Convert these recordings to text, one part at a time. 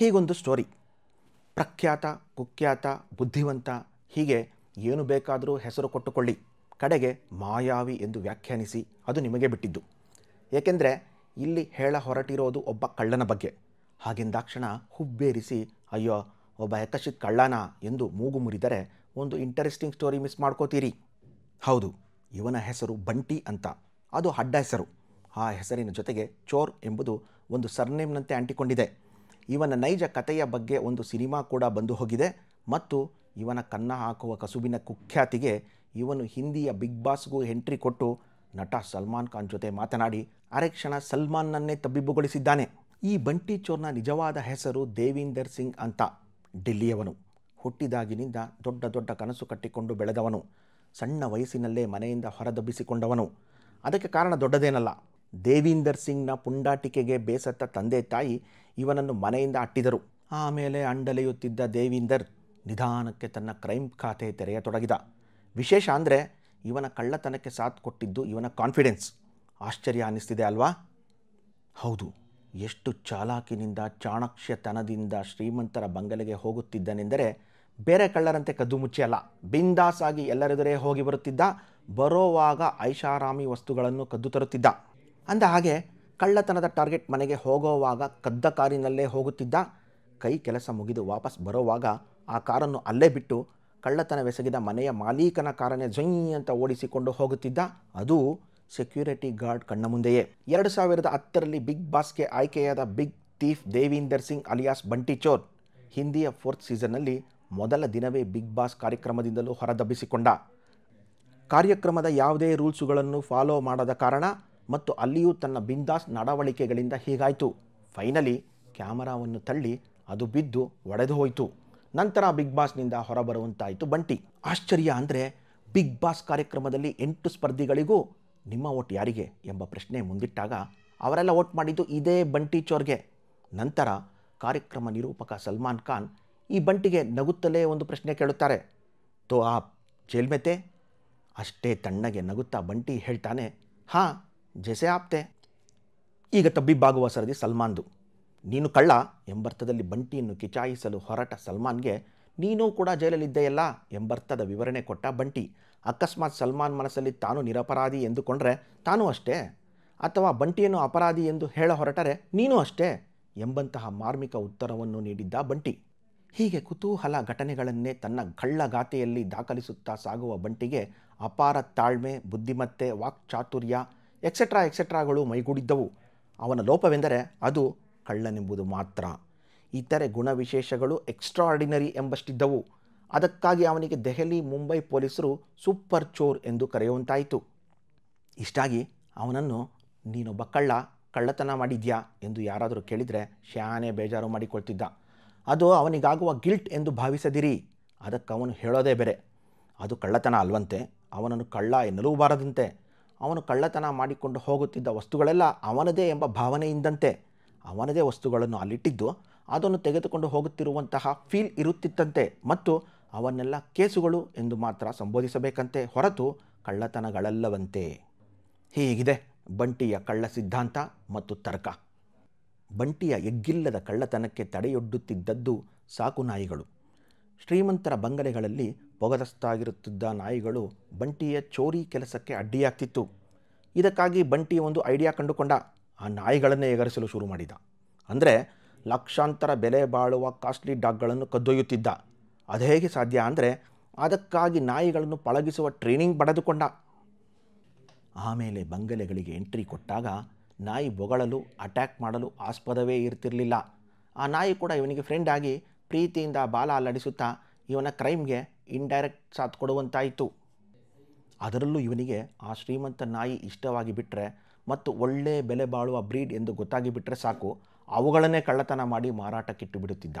ಹೀಗೊಂದು ಸ್ಟೋರಿ ಪ್ರಖ್ಯಾತ ಕುಖ್ಯಾತ ಬುದ್ಧಿವಂತ ಹೀಗೆ ಏನು ಬೇಕಾದರೂ ಹೆಸರು ಕೊಟ್ಟುಕೊಳ್ಳಿ ಕಡೆಗೆ ಮಾಯಾವಿ ಎಂದು ವ್ಯಾಖ್ಯಾನಿಸಿ ಅದು ನಿಮಗೆ ಬಿಟ್ಟಿದ್ದು ಏಕೆಂದರೆ ಇಲ್ಲಿ ಹೇಳ ಹೊರಟಿರೋದು ಒಬ್ಬ ಕಳ್ಳನ ಬಗ್ಗೆ ಹಾಗೆಂದಾಕ್ಷಣ ಹುಬ್ಬೇರಿಸಿ ಅಯ್ಯೋ ಒಬ್ಬ ಯಕಶಿತ್ ಕಳ್ಳನ ಎಂದು ಮೂಗು ಮುರಿದರೆ ಒಂದು ಇಂಟರೆಸ್ಟಿಂಗ್ ಸ್ಟೋರಿ ಮಿಸ್ ಮಾಡ್ಕೋತೀರಿ ಹೌದು ಇವನ ಹೆಸರು ಬಂಟಿ ಅಂತ ಅದು ಅಡ್ಡ ಹೆಸರು ಆ ಹೆಸರಿನ ಜೊತೆಗೆ ಚೋರ್ ಎಂಬುದು ಒಂದು ಸರ್ನೇಮ್ನಂತೆ ಅಂಟಿಕೊಂಡಿದೆ ಇವನ ನೈಜ ಕಥೆಯ ಬಗ್ಗೆ ಒಂದು ಸಿನಿಮಾ ಕೂಡ ಬಂದು ಹೋಗಿದೆ ಮತ್ತು ಇವನ ಕನ್ನ ಹಾಕುವ ಕಸುಬಿನ ಕುಖ್ಯಾತಿಗೆ ಇವನು ಹಿಂದಿಯ ಬಿಗ್ ಬಾಸ್ಗೂ ಎಂಟ್ರಿ ಕೊಟ್ಟು ನಟ ಸಲ್ಮಾನ್ ಖಾನ್ ಜೊತೆ ಮಾತನಾಡಿ ಅರೆಕ್ಷಣ ಸಲ್ಮಾನ್ನನ್ನೇ ತಬ್ಬಿಬ್ಬುಗೊಳಿಸಿದ್ದಾನೆ ಈ ಬಂಟಿ ಚೋರ್ನ ನಿಜವಾದ ಹೆಸರು ದೇವೀಂದರ್ ಸಿಂಗ್ ಅಂತ ಡೆಲ್ಲಿಯವನು ಹುಟ್ಟಿದಾಗಿನಿಂದ ದೊಡ್ಡ ದೊಡ್ಡ ಕನಸು ಕಟ್ಟಿಕೊಂಡು ಬೆಳೆದವನು ಸಣ್ಣ ವಯಸ್ಸಿನಲ್ಲೇ ಮನೆಯಿಂದ ಹೊರದಬ್ಬಿಸಿಕೊಂಡವನು ಅದಕ್ಕೆ ಕಾರಣ ದೊಡ್ಡದೇನಲ್ಲ ದೇವೀಂದರ್ ಸಿಂಗ್ನ ಪುಂಡಾಟಿಕೆಗೆ ಬೇಸತ್ತ ತಂದೆ ತಾಯಿ ಇವನನ್ನು ಮನೆಯಿಂದ ಅಟ್ಟಿದರು ಆಮೇಲೆ ಅಂಡಲೆಯುತ್ತಿದ್ದ ದೇವಿಂದರ್ ನಿಧಾನಕ್ಕೆ ತನ್ನ ಕ್ರೈಮ್ ಖಾತೆ ತೆರೆಯತೊಡಗಿದ ವಿಶೇಷ ಅಂದರೆ ಇವನ ಕಳ್ಳತನಕ್ಕೆ ಸಾಥ್ ಕೊಟ್ಟಿದ್ದು ಇವನ ಕಾನ್ಫಿಡೆನ್ಸ್ ಆಶ್ಚರ್ಯ ಅನ್ನಿಸ್ತಿದೆ ಅಲ್ವಾ ಹೌದು ಎಷ್ಟು ಚಾಲಾಕಿನಿಂದ ಚಾಣಾಕ್ಷ್ಯತನದಿಂದ ಶ್ರೀಮಂತರ ಬಂಗಲೆಗೆ ಹೋಗುತ್ತಿದ್ದನೆಂದರೆ ಬೇರೆ ಕಳ್ಳರಂತೆ ಕದ್ದು ಮುಚ್ಚಿಯಲ್ಲ ಬಿಂದಾಸಾಗಿ ಎಲ್ಲರೆದುರೇ ಹೋಗಿ ಬರುತ್ತಿದ್ದ ಬರೋವಾಗ ಐಷಾರಾಮಿ ವಸ್ತುಗಳನ್ನು ಕದ್ದು ತರುತ್ತಿದ್ದ ಅಂದ ಹಾಗೆ ಕಳ್ಳತನದ ಟಾರ್ಗೆಟ್ ಮನೆಗೆ ಹೋಗೋವಾಗ ಕದ್ದ ಕಾರಿನಲ್ಲೇ ಹೋಗುತ್ತಿದ್ದ ಕೈ ಕೆಲಸ ಮುಗಿದು ವಾಪಸ್ ಬರೋವಾಗ ಆ ಕಾರನ್ನು ಅಲ್ಲೇ ಬಿಟ್ಟು ಕಳ್ಳತನವೆಸಗಿದ ಮನೆಯ ಮಾಲೀಕನ ಕಾರನ್ನೇ ಜೊಯ್ ಅಂತ ಓಡಿಸಿಕೊಂಡು ಹೋಗುತ್ತಿದ್ದ ಅದು ಸೆಕ್ಯೂರಿಟಿ ಗಾರ್ಡ್ ಕಣ್ಣ ಮುಂದೆಯೇ ಎರಡು ಸಾವಿರದ ಹತ್ತರಲ್ಲಿ ಬಿಗ್ ಬಾಸ್ಗೆ ಆಯ್ಕೆಯಾದ big thief Devinder Singh alias Bunty Chor ಹಿಂದಿಯ ಫೋರ್ತ್ ಸೀಸನ್ನಲ್ಲಿ ಮೊದಲ ದಿನವೇ ಬಿಗ್ ಬಾಸ್ ಕಾರ್ಯಕ್ರಮದಿಂದಲೂ ಹೊರದಬ್ಬಿಸಿಕೊಂಡ ಕಾರ್ಯಕ್ರಮದ ಯಾವುದೇ ರೂಲ್ಸುಗಳನ್ನು ಫಾಲೋ ಮಾಡದ ಕಾರಣ ಮತ್ತು ಅಲ್ಲಿಯೂ ತನ್ನ ಬಿಂದಾಸ್ ನಡವಳಿಕೆಗಳಿಂದ ಹೀಗಾಯಿತು ಫೈನಲಿ ಕ್ಯಾಮರಾವನ್ನು ತಳ್ಳಿ ಅದು ಬಿದ್ದು ಒಡೆದು ಹೋಯಿತು ನಂತರ ಬಿಗ್ ಬಾಸ್ನಿಂದ ಹೊರಬರುವಂತಾಯಿತು ಬಂಟಿ ಆಶ್ಚರ್ಯ ಅಂದರೆ ಬಿಗ್ ಬಾಸ್ ಕಾರ್ಯಕ್ರಮದಲ್ಲಿ ಎಂಟು ಸ್ಪರ್ಧಿಗಳಿಗೂ ನಿಮ್ಮ ಓಟ್ ಯಾರಿಗೆ ಎಂಬ ಪ್ರಶ್ನೆ ಮುಂದಿಟ್ಟಾಗ ಅವರೆಲ್ಲ ಓಟ್ ಮಾಡಿದ್ದು ಇದೇ ಬಂಟಿ ಚೋರ್ಗೆ ನಂತರ ಕಾರ್ಯಕ್ರಮ ನಿರೂಪಕ ಸಲ್ಮಾನ್ ಖಾನ್ ಈ ಬಂಟಿಗೆ ನಗುತ್ತಲೇ ಒಂದು ಪ್ರಶ್ನೆ ಕೇಳುತ್ತಾರೆ ತೋ ಆ ಜೇಲ್ಮೆತೆ ಅಷ್ಟೇ ತಣ್ಣಗೆ ನಗುತ್ತಾ ಬಂಟಿ ಹೇಳ್ತಾನೆ ಹಾಂ ಜೆಸೆ ಆಪ್ತೆ ಈಗ ತಬ್ಬಿಬ್ಬಾಗುವ ಸರದಿ ಸಲ್ಮಾನ್ದು ನೀನು ಕಳ್ಳ ಎಂಬರ್ಥದಲ್ಲಿ ಬಂಟಿಯನ್ನು ಕಿಚಾಯಿಸಲು ಹೊರಟ ಸಲ್ಮಾನ್ಗೆ ನೀನೂ ಕೂಡ ಜೈಲಲ್ಲಿದ್ದೆಯಲ್ಲ ಎಂಬರ್ಥದ ವಿವರಣೆ ಕೊಟ್ಟ ಬಂಟಿ ಅಕಸ್ಮಾತ್ ಸಲ್ಮಾನ್ ಮನಸ್ಸಲ್ಲಿ ತಾನು ನಿರಪರಾಧಿ ಎಂದುಕೊಂಡ್ರೆ ತಾನೂ ಅಷ್ಟೇ ಅಥವಾ ಬಂಟಿಯನ್ನು ಅಪರಾಧಿ ಎಂದು ಹೇಳ ಹೊರಟರೆ ನೀನೂ ಅಷ್ಟೇ ಎಂಬಂತಹ ಮಾರ್ಮಿಕ ಉತ್ತರವನ್ನು ನೀಡಿದ್ದ ಬಂಟಿ ಹೀಗೆ ಕುತೂಹಲ ಘಟನೆಗಳನ್ನೇ ತನ್ನ ಘಳ್ಳಗಾತೆಯಲ್ಲಿ ದಾಖಲಿಸುತ್ತಾ ಸಾಗುವ ಬಂಟಿಗೆ ಅಪಾರ ತಾಳ್ಮೆ ಬುದ್ಧಿಮತ್ತೆ ವಾಕ್ಚಾತುರ್ಯ ಎಕ್ಸೆಟ್ರಾ ಎಕ್ಸೆಟ್ರಾಗಳು ಮೈಗೂಡಿದ್ದವು ಅವನ ಲೋಪವೆಂದರೆ ಅದು ಕಳ್ಳನೆಂಬುದು ಮಾತ್ರ ಇತರೆ ಗುಣವಿಶೇಷಗಳು ಎಕ್ಸ್ಟ್ರಾಆರ್ಡಿನರಿ ಎಂಬಷ್ಟಿದ್ದವು ಅದಕ್ಕಾಗಿ ಅವನಿಗೆ ದೆಹಲಿ ಮುಂಬೈ ಪೊಲೀಸರು ಸೂಪರ್ ಚೋರ್ ಎಂದು ಕರೆಯುವಂತಾಯಿತು ಇಷ್ಟಾಗಿ ಅವನನ್ನು ನೀನೊಬ್ಬ ಕಳ್ಳ ಕಳ್ಳತನ ಮಾಡಿದ್ಯಾ ಎಂದು ಯಾರಾದರೂ ಕೇಳಿದರೆ ಶಾನೆ ಬೇಜಾರು ಮಾಡಿಕೊಳ್ತಿದ್ದ ಅದು ಅವನಿಗಾಗುವ ಗಿಲ್ಟ್ ಎಂದು ಭಾವಿಸದಿರಿ ಅದಕ್ಕೆ ಅವನು ಹೇಳೋದೇ ಬೇರೆ ಅದು ಕಳ್ಳತನ ಅಲ್ವಂತೆ ಅವನನ್ನು ಕಳ್ಳ ಎನ್ನಲೂ ಬಾರದಂತೆ ಅವನು ಕಳ್ಳತನ ಮಾಡಿಕೊಂಡು ಹೋಗುತ್ತಿದ್ದ ವಸ್ತುಗಳೆಲ್ಲ ಅವನದೇ ಎಂಬ ಭಾವನೆಯಿಂದಂತೆ ಅವನದೇ ವಸ್ತುಗಳನ್ನು ಅಲ್ಲಿಟ್ಟಿದ್ದು ಅದನ್ನು ತೆಗೆದುಕೊಂಡು ಹೋಗುತ್ತಿರುವಂತಹ ಫೀಲ್ ಇರುತ್ತಿತ್ತಂತೆ ಮತ್ತು ಅವನ್ನೆಲ್ಲ ಕೇಸುಗಳು ಎಂದು ಮಾತ್ರ ಸಂಬೋಧಿಸಬೇಕಂತೆ ಹೊರತು ಕಳ್ಳತನಗಳಲ್ಲವಂತೆ ಹೀಗಿದೆ ಬಂಟಿಯ ಕಳ್ಳ ಸಿದ್ಧಾಂತ ಮತ್ತು ತರ್ಕ ಬಂಟಿಯ ಎಗ್ಗಿಲ್ಲದ ಕಳ್ಳತನಕ್ಕೆ ತಡೆಯೊಡ್ಡುತ್ತಿದ್ದದ್ದು ಸಾಕು ನಾಯಿಗಳು ಶ್ರೀಮಂತರ ಬಂಗಲೆಗಳಲ್ಲಿ ಬೊಗದಸ್ತಾಗಿರುತ್ತಿದ್ದ ನಾಯಿಗಳು ಬಂಟಿಯ ಚೋರಿ ಕೆಲಸಕ್ಕೆ ಅಡ್ಡಿಯಾಗ್ತಿತ್ತು ಇದಕ್ಕಾಗಿ ಬಂಟಿ ಒಂದು ಐಡಿಯಾ ಕಂಡುಕೊಂಡ ಆ ನಾಯಿಗಳನ್ನೇ ಎಗರಿಸಲು ಶುರು ಮಾಡಿದ ಅಂದರೆ ಲಕ್ಷಾಂತರ ಬೆಲೆ ಬಾಳುವ ಕಾಸ್ಟ್ಲಿ ಡಾಗ್ಗಳನ್ನು ಕದ್ದೊಯ್ಯುತ್ತಿದ್ದ ಅದು ಹೇಗೆ ಸಾಧ್ಯ ಅಂದರೆ ಅದಕ್ಕಾಗಿ ನಾಯಿಗಳನ್ನು ಪಳಗಿಸುವ ಟ್ರೈನಿಂಗ್ ಪಡೆದುಕೊಂಡ ಆಮೇಲೆ ಬಂಗಲೆಗಳಿಗೆ ಎಂಟ್ರಿ ಕೊಟ್ಟಾಗ ನಾಯಿ ಬೊಗಳಲು ಅಟ್ಯಾಕ್ ಮಾಡಲು ಆಸ್ಪದವೇ ಇರ್ತಿರಲಿಲ್ಲ ಆ ನಾಯಿ ಕೂಡ ಇವನಿಗೆ ಫ್ರೆಂಡ್ ಆಗಿ ಪ್ರೀತಿಯಿಂದ ಬಾಲ ಅಲ್ಲಾಡಿಸುತ್ತಾ ಇವನ ಕ್ರೈಮ್ಗೆ ಇಂಡೈರೆಕ್ಟ್ ಸಾಥ್ ಕೊಡುವಂತಾಯಿತು ಅದರಲ್ಲೂ ಇವನಿಗೆ ಆ ಶ್ರೀಮಂತ ನಾಯಿ ಇಷ್ಟವಾಗಿ ಬಿಟ್ಟರೆ ಮತ್ತು ಒಳ್ಳೆ ಬೆಲೆ ಬಾಳುವ ಬ್ರೀಡ್ ಎಂದು ಗೊತ್ತಾಗಿ ಬಿಟ್ಟರೆ ಸಾಕು ಅವುಗಳನ್ನೇ ಕಳ್ಳತನ ಮಾಡಿ ಮಾರಾಟಕ್ಕಿಟ್ಟು ಬಿಡುತ್ತಿದ್ದ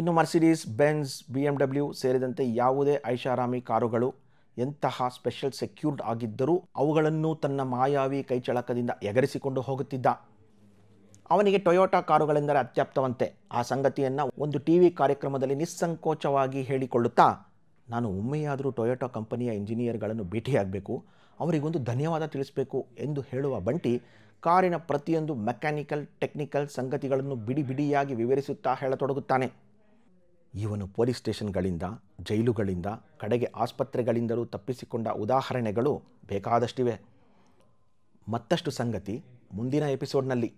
ಇನ್ನು Mercedes Benz B M W ಸೇರಿದಂತೆ ಯಾವುದೇ ಐಷಾರಾಮಿ ಕಾರುಗಳು ಎಂತಹ ಸ್ಪೆಷಲ್ ಸೆಕ್ಯೂರ್ಡ್ ಆಗಿದ್ದರೂ ಅವುಗಳನ್ನು ತನ್ನ ಮಾಯಾವಿ ಕೈಚಳಕದಿಂದ ಎಗರಿಸಿಕೊಂಡು ಹೋಗುತ್ತಿದ್ದ ಅವನಿಗೆ ಟೊಯೋಟಾ ಕಾರುಗಳೆಂದರೆ ಅತ್ಯಪ್ತವಂತೆ ಆ ಸಂಗತಿಯನ್ನು ಒಂದು ಟಿ ವಿ ಕಾರ್ಯಕ್ರಮದಲ್ಲಿ ನಿಸ್ಸಂಕೋಚವಾಗಿ ಹೇಳಿಕೊಳ್ಳುತ್ತಾ ನಾನು ಒಮ್ಮೆಯಾದರೂ ಟೊಯೋಟಾ ಕಂಪನಿಯ ಇಂಜಿನಿಯರ್ಗಳನ್ನು ಭೇಟಿಯಾಗಬೇಕು ಅವರಿಗೊಂದು ಧನ್ಯವಾದ ತಿಳಿಸಬೇಕು ಎಂದು ಹೇಳುವ ಬಂಟಿ ಕಾರಿನ ಪ್ರತಿಯೊಂದು ಮೆಕ್ಯಾನಿಕಲ್ ಟೆಕ್ನಿಕಲ್ ಸಂಗತಿಗಳನ್ನು ಬಿಡಿ ಬಿಡಿಯಾಗಿ ವಿವರಿಸುತ್ತಾ ಹೇಳತೊಡಗುತ್ತಾನೆ ಇವನು ಪೊಲೀಸ್ ಸ್ಟೇಷನ್ಗಳಿಂದ ಜೈಲುಗಳಿಂದ ಕಡೆಗೆ ಆಸ್ಪತ್ರೆಗಳಿಂದಲೂ ತಪ್ಪಿಸಿಕೊಂಡ ಉದಾಹರಣೆಗಳು ಬೇಕಾದಷ್ಟಿವೆ ಮತ್ತಷ್ಟು ಸಂಗತಿ ಮುಂದಿನ ಎಪಿಸೋಡ್ನಲ್ಲಿ